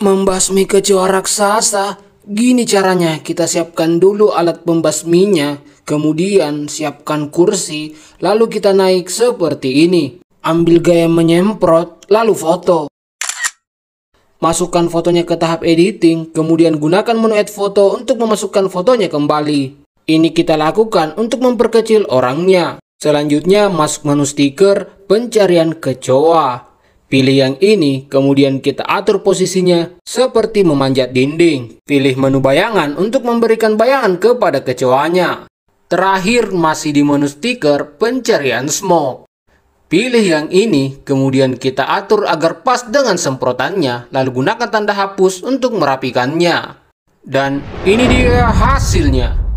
Membasmi kecoa raksasa, gini caranya kita siapkan dulu alat pembasminya, kemudian siapkan kursi, lalu kita naik seperti ini. Ambil gaya menyemprot, lalu foto. Masukkan fotonya ke tahap editing, kemudian gunakan menu add foto untuk memasukkan fotonya kembali. Ini kita lakukan untuk memperkecil orangnya. Selanjutnya masuk menu stiker pencarian kecoa. Pilih yang ini, kemudian kita atur posisinya seperti memanjat dinding. Pilih menu bayangan untuk memberikan bayangan kepada kecoanya. Terakhir, masih di menu stiker pencarian smoke. Pilih yang ini, kemudian kita atur agar pas dengan semprotannya, lalu gunakan tanda hapus untuk merapikannya. Dan ini dia hasilnya.